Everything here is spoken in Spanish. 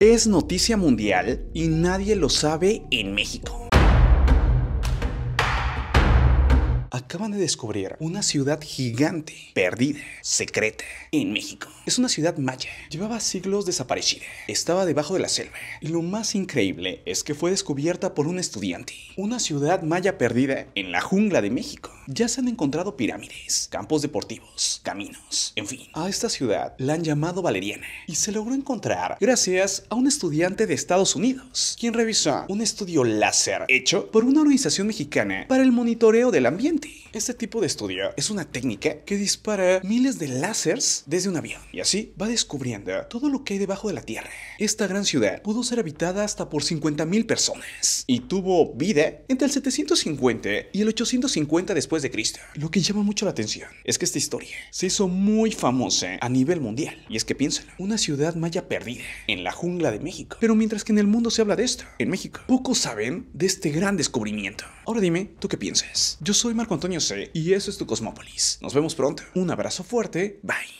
Es noticia mundial y nadie lo sabe en México. Acaban de descubrir una ciudad gigante, perdida, secreta, en México. Es una ciudad maya. Llevaba siglos desaparecida. Estaba debajo de la selva. Y lo más increíble es que fue descubierta por un estudiante. Una ciudad maya perdida en la jungla de México. Ya se han encontrado pirámides, campos deportivos, caminos, en fin. A esta ciudad la han llamado Valeriana y se logró encontrar gracias a un estudiante de Estados Unidos, quien revisó un estudio láser hecho por una organización mexicana para el monitoreo del ambiente. Este tipo de estudio es una técnica que dispara miles de láseres desde un avión y así va descubriendo todo lo que hay debajo de la Tierra. Esta gran ciudad pudo ser habitada hasta por 50.000 personas y tuvo vida entre el 750 y el 850 después de Cristo. Lo que llama mucho la atención es que esta historia se hizo muy famosa a nivel mundial. Y es que piénsalo, una ciudad maya perdida en la jungla de México. Pero mientras que en el mundo se habla de esto, en México, pocos saben de este gran descubrimiento. Ahora dime, ¿tú qué piensas? Yo soy Marco Antonio C. y eso es tu Cosmópolis. Nos vemos pronto. Un abrazo fuerte. Bye.